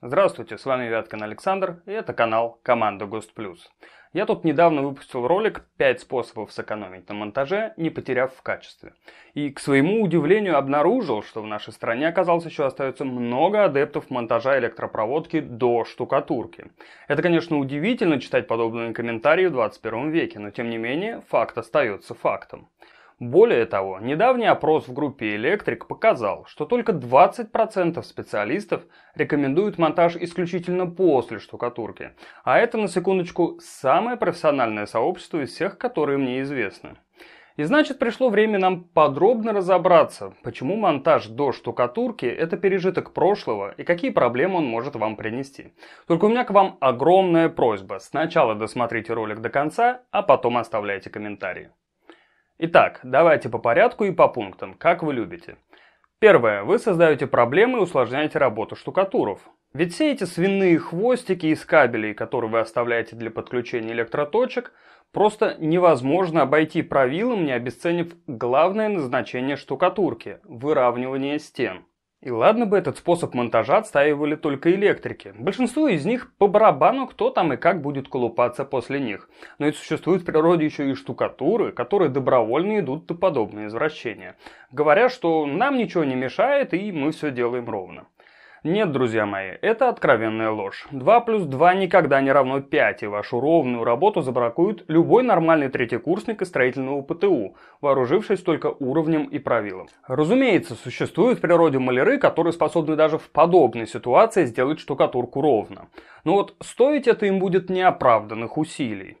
Здравствуйте, с вами Вяткин Александр, и это канал Команда Гост Плюс. Я тут недавно выпустил ролик «5 способов сэкономить на монтаже, не потеряв в качестве». И, к своему удивлению, обнаружил, что в нашей стране, оказалось, еще остается много адептов монтажа электропроводки до штукатурки. Это, конечно, удивительно читать подобные комментарии в 21 веке, но, тем не менее, факт остается фактом. Более того, недавний опрос в группе «Электрик» показал, что только 20% специалистов рекомендуют монтаж исключительно после штукатурки, а это, на секундочку, самое профессиональное сообщество из всех, которые мне известны. И значит, пришло время нам подробно разобраться, почему монтаж до штукатурки – это пережиток прошлого и какие проблемы он может вам принести. Только у меня к вам огромная просьба. Сначала досмотрите ролик до конца, а потом оставляйте комментарии. Итак, давайте по порядку и по пунктам, как вы любите. Первое. Вы создаете проблемы и усложняете работу штукатуров. Ведь все эти свиные хвостики из кабелей, которые вы оставляете для подключения электроточек, просто невозможно обойти правилом, не обесценив главное назначение штукатурки – выравнивание стен. И ладно бы этот способ монтажа отстаивали только электрики. Большинству из них по барабану, кто там и как будет колупаться после них. Но и существует в природе еще и штукатуры, которые добровольно идут на подобные извращения. Говоря, что нам ничего не мешает и мы все делаем ровно. Нет, друзья мои, это откровенная ложь. 2 плюс 2 никогда не равно 5, и вашу ровную работу забракует любой нормальный третьекурсник из строительного ПТУ, вооружившись только уровнем и правилом. Разумеется, существуют в природе маляры, которые способны даже в подобной ситуации сделать штукатурку ровно. Но вот стоить это им будет неоправданных усилий.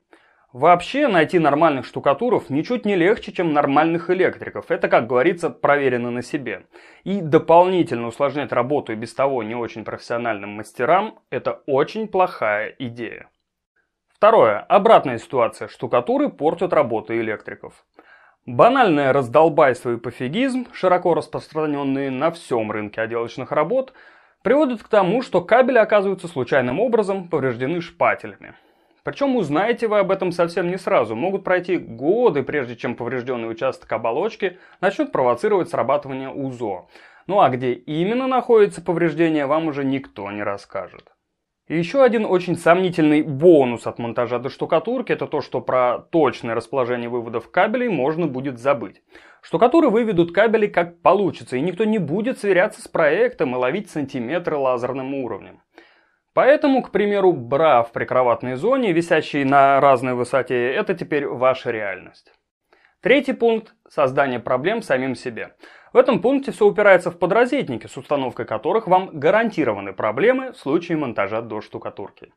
Вообще, найти нормальных штукатуров ничуть не легче, чем нормальных электриков. Это, как говорится, проверено на себе. И дополнительно усложнять работу и без того не очень профессиональным мастерам – это очень плохая идея. Второе. Обратная ситуация. Штукатуры портят работу электриков. Банальное раздолбайство и пофигизм, широко распространенные на всем рынке отделочных работ, приводят к тому, что кабели оказываются случайным образом повреждены шпателями. Причем узнаете вы об этом совсем не сразу. Могут пройти годы, прежде чем поврежденный участок оболочки начнет провоцировать срабатывание УЗО. Ну а где именно находится повреждение, вам уже никто не расскажет. И еще один очень сомнительный бонус от монтажа до штукатурки – это то, что про точное расположение выводов кабелей можно будет забыть. Штукатуры выведут кабели как получится, и никто не будет сверяться с проектом и ловить сантиметры лазерным уровнем. Поэтому, к примеру, бра в прикроватной зоне, висящий на разной высоте, это теперь ваша реальность. Третий пункт – создание проблем самим себе. В этом пункте все упирается в подрозетники, с установкой которых вам гарантированы проблемы в случае монтажа до штукатурки.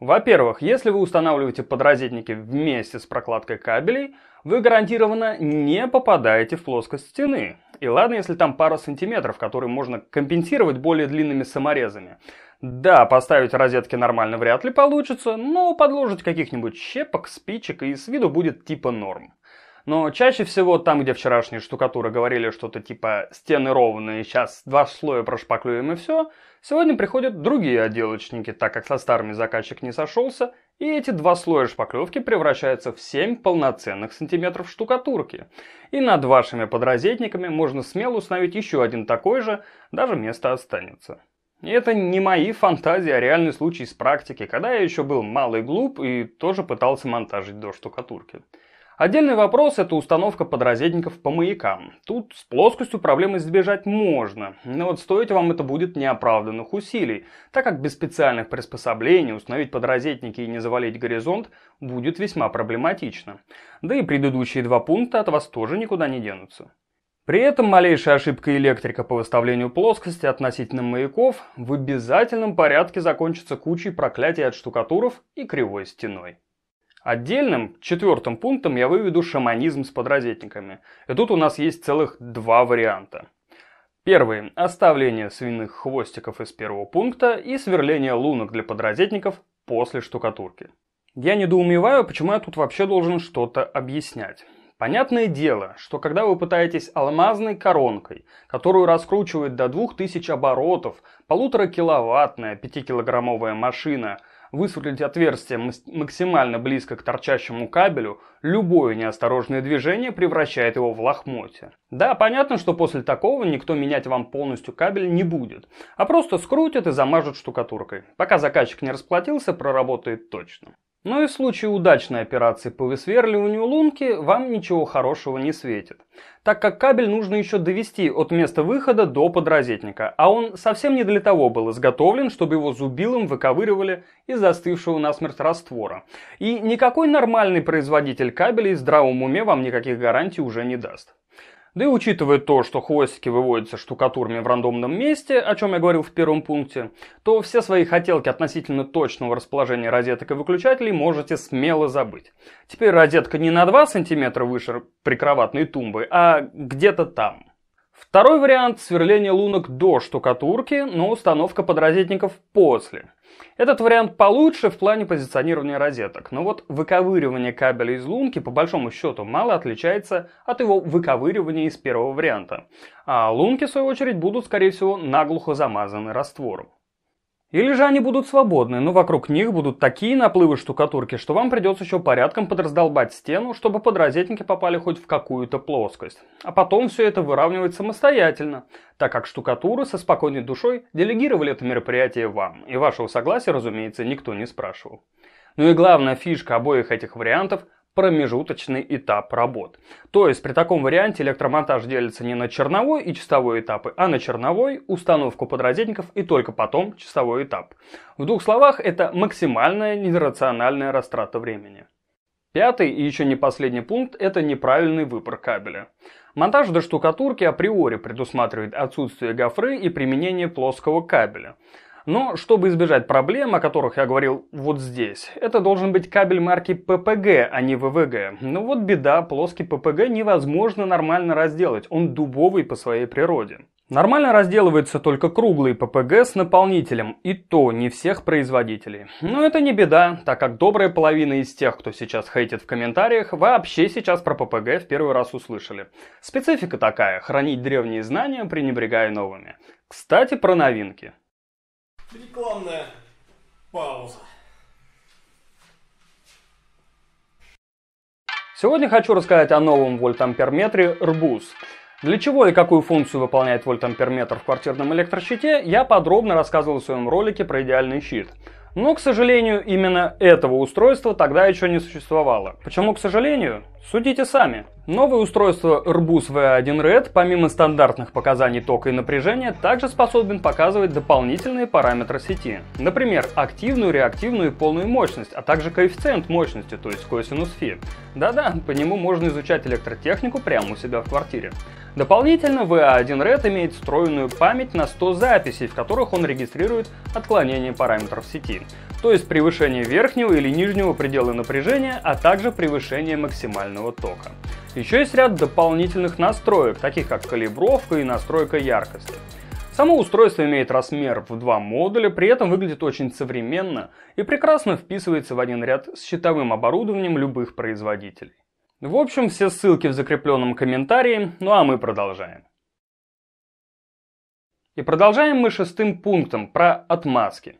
Во-первых, если вы устанавливаете подрозетники вместе с прокладкой кабелей, вы гарантированно не попадаете в плоскость стены, и ладно, если там пару сантиметров, которые можно компенсировать более длинными саморезами. Да, поставить розетки нормально вряд ли получится, но подложить каких-нибудь щепок, спичек и с виду будет типа норм. Но чаще всего там, где вчерашние штукатуры говорили что-то типа «стены ровные, сейчас два слоя прошпаклюем и все», сегодня приходят другие отделочники, так как со старыми заказчик не сошелся, и эти два слоя шпаклевки превращаются в 7 полноценных сантиметров штукатурки. И над вашими подрозетниками можно смело установить еще один такой же, даже место останется. И это не мои фантазии, а реальный случай из практики, когда я еще был малый глуп и тоже пытался монтажить до штукатурки. Отдельный вопрос – это установка подрозетников по маякам. Тут с плоскостью проблемы избежать можно, но вот стоить вам это будет неоправданных усилий, так как без специальных приспособлений установить подрозетники и не завалить горизонт будет весьма проблематично. Да и предыдущие два пункта от вас тоже никуда не денутся. При этом малейшая ошибка электрика по выставлению плоскости относительно маяков в обязательном порядке закончится кучей проклятий от штукатуров и кривой стеной. Отдельным, четвертым пунктом я выведу шаманизм с подрозетниками. И тут у нас есть целых два варианта. Первый – оставление свиных хвостиков из первого пункта и сверление лунок для подрозетников после штукатурки. Я недоумеваю, почему я тут вообще должен что-то объяснять. Понятное дело, что когда вы пытаетесь алмазной коронкой, которую раскручивает до 2000 оборотов, полутора киловаттная 5-килограммовая машина – высверлить отверстие максимально близко к торчащему кабелю, любое неосторожное движение превращает его в лохмотье. Да, понятно, что после такого никто менять вам полностью кабель не будет, а просто скрутит и замажет штукатуркой. Пока заказчик не расплатился, проработает точно. Но ну и в случае удачной операции по высверливанию лунки вам ничего хорошего не светит, так как кабель нужно еще довести от места выхода до подрозетника, а он совсем не для того был изготовлен, чтобы его зубилом выковыривали из застывшего насмерть раствора. И никакой нормальный производитель кабелей в здравом уме вам никаких гарантий уже не даст. Да и учитывая то, что хвостики выводятся штукатурами в рандомном месте, о чем я говорил в первом пункте, то все свои хотелки относительно точного расположения розеток и выключателей можете смело забыть. Теперь розетка не на 2 см выше прикроватной тумбы, а где-то там. Второй вариант – сверление лунок до штукатурки, но установка подрозетников после – этот вариант получше в плане позиционирования розеток, но вот выковыривание кабеля из лунки по большому счету мало отличается от его выковыривания из первого варианта. А лунки, в свою очередь, будут, скорее всего, наглухо замазаны раствором. Или же они будут свободны, но вокруг них будут такие наплывы штукатурки, что вам придется еще порядком подраздолбать стену, чтобы подрозетники попали хоть в какую-то плоскость. А потом все это выравнивать самостоятельно, так как штукатуры со спокойной душой делегировали это мероприятие вам, и вашего согласия, разумеется, никто не спрашивал. Ну и главная фишка обоих этих вариантов – промежуточный этап работ. То есть при таком варианте электромонтаж делится не на черновой и чистовой этапы, а на черновой, установку подрозетников и только потом чистовой этап. В двух словах, это максимальная нерациональная растрата времени. Пятый и еще не последний пункт – это неправильный выбор кабеля. Монтаж до штукатурки априори предусматривает отсутствие гофры и применение плоского кабеля. Но чтобы избежать проблем, о которых я говорил вот здесь, это должен быть кабель марки ППГ, а не ВВГ. Но ну вот беда, плоский ППГ невозможно нормально разделать, он дубовый по своей природе. Нормально разделывается только круглый ППГ с наполнителем, и то не всех производителей. Но это не беда, так как добрая половина из тех, кто сейчас хейтит в комментариях, вообще сейчас про ППГ в первый раз услышали. Специфика такая – хранить древние знания, пренебрегая новыми. Кстати, про новинки. Рекламная пауза. Сегодня хочу рассказать о новом вольтамперметре РБУЗ. Для чего и какую функцию выполняет вольтамперметр в квартирном электрощите, я подробно рассказывал в своем ролике про идеальный щит. Но, к сожалению, именно этого устройства тогда еще не существовало. Почему, к сожалению? Судите сами. Новое устройство Airbus V1 Red, помимо стандартных показаний тока и напряжения, также способен показывать дополнительные параметры сети. Например, активную, реактивную и полную мощность, а также коэффициент мощности, то есть косинус фи. Да-да, по нему можно изучать электротехнику прямо у себя в квартире. Дополнительно VA1 Red имеет встроенную память на 100 записей, в которых он регистрирует отклонение параметров сети, то есть превышение верхнего или нижнего предела напряжения, а также превышение максимального тока. Еще есть ряд дополнительных настроек, таких как калибровка и настройка яркости. Само устройство имеет размер в два модуля, при этом выглядит очень современно и прекрасно вписывается в один ряд с щитовым оборудованием любых производителей. В общем, все ссылки в закрепленном комментарии, ну а мы продолжаем. И продолжаем мы шестым пунктом про отмазки.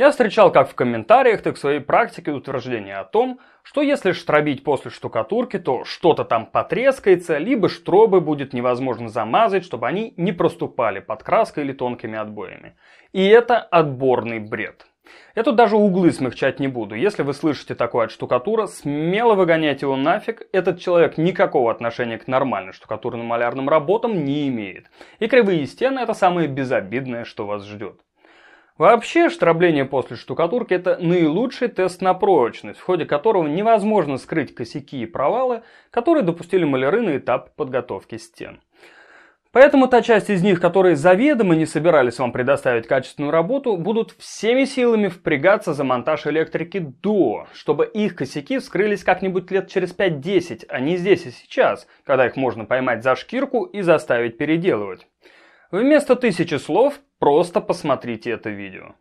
Я встречал как в комментариях, так и в своей практике утверждение о том, что если штробить после штукатурки, то что-то там потрескается, либо штробы будет невозможно замазать, чтобы они не проступали под краской или тонкими отбоями. И это отборный бред. Я тут даже углы смягчать не буду. Если вы слышите такое от штукатура, смело выгоняйте его нафиг. Этот человек никакого отношения к нормальным штукатурно-малярным работам не имеет. И кривые стены – это самое безобидное, что вас ждет. Вообще, штрабление после штукатурки – это наилучший тест на прочность, в ходе которого невозможно скрыть косяки и провалы, которые допустили маляры на этап подготовки стен. Поэтому та часть из них, которые заведомо не собирались вам предоставить качественную работу, будут всеми силами впрягаться за монтаж электрики до, чтобы их косяки вскрылись как-нибудь лет через 5-10, а не здесь и сейчас, когда их можно поймать за шкирку и заставить переделывать. Вместо тысячи слов Просто посмотрите это видео.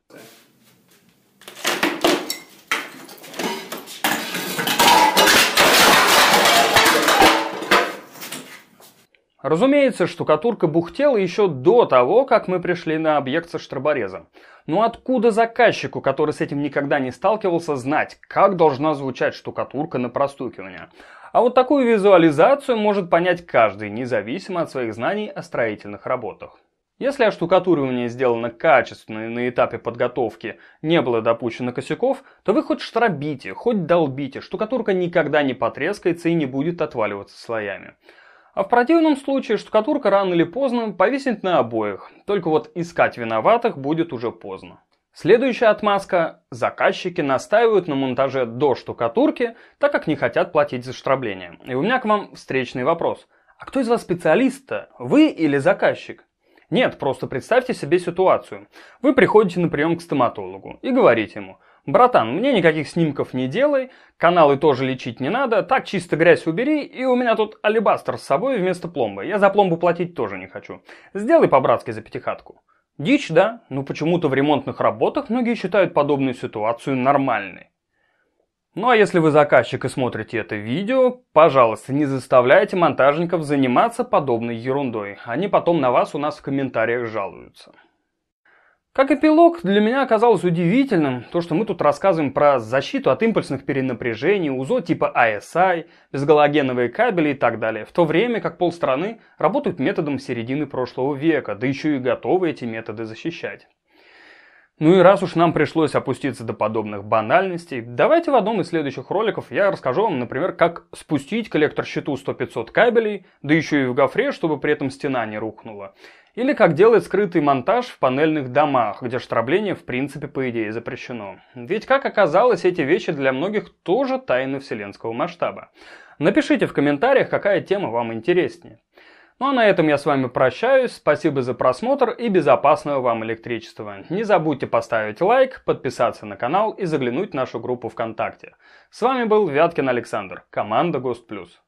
Разумеется, штукатурка бухтела еще до того, как мы пришли на объект со штроборезом. Но откуда заказчику, который с этим никогда не сталкивался, знать, как должна звучать штукатурка на простукивание? А вот такую визуализацию может понять каждый, независимо от своих знаний о строительных работах. Если оштукатуривание сделано качественно и на этапе подготовки не было допущено косяков, то вы хоть штробите, хоть долбите, штукатурка никогда не потрескается и не будет отваливаться слоями. А в противном случае штукатурка рано или поздно повиснет на обоих, только вот искать виноватых будет уже поздно. Следующая отмазка – заказчики настаивают на монтаже до штукатурки, так как не хотят платить за штрабление. И у меня к вам встречный вопрос. А кто из вас специалист-то? Вы или заказчик? Нет, просто представьте себе ситуацию. Вы приходите на прием к стоматологу и говорите ему, «Братан, мне никаких снимков не делай, каналы тоже лечить не надо, так чисто грязь убери, и у меня тут алебастер с собой вместо пломбы, я за пломбу платить тоже не хочу. Сделай по-братски за пятихатку». Дичь, да, но почему-то в ремонтных работах многие считают подобную ситуацию нормальной. Ну а если вы заказчик и смотрите это видео, пожалуйста, не заставляйте монтажников заниматься подобной ерундой. Они потом на вас у нас в комментариях жалуются. Как эпилог, для меня оказалось удивительным то, что мы тут рассказываем про защиту от импульсных перенапряжений, УЗО типа ISI, безгалогеновые кабели и так далее, в то время как полстраны работают методом середины прошлого века, да еще и готовы эти методы защищать. Ну и раз уж нам пришлось опуститься до подобных банальностей, давайте в одном из следующих роликов я расскажу вам, например, как спустить коллектор щиту 100-500 кабелей, да еще и в гофре, чтобы при этом стена не рухнула. Или как делать скрытый монтаж в панельных домах, где штрабление в принципе по идее запрещено. Ведь как оказалось, эти вещи для многих тоже тайны вселенского масштаба. Напишите в комментариях, какая тема вам интереснее. Ну а на этом я с вами прощаюсь. Спасибо за просмотр и безопасного вам электричества. Не забудьте поставить лайк, подписаться на канал и заглянуть в нашу группу ВКонтакте. С вами был Вяткин Александр, команда Гост Плюс.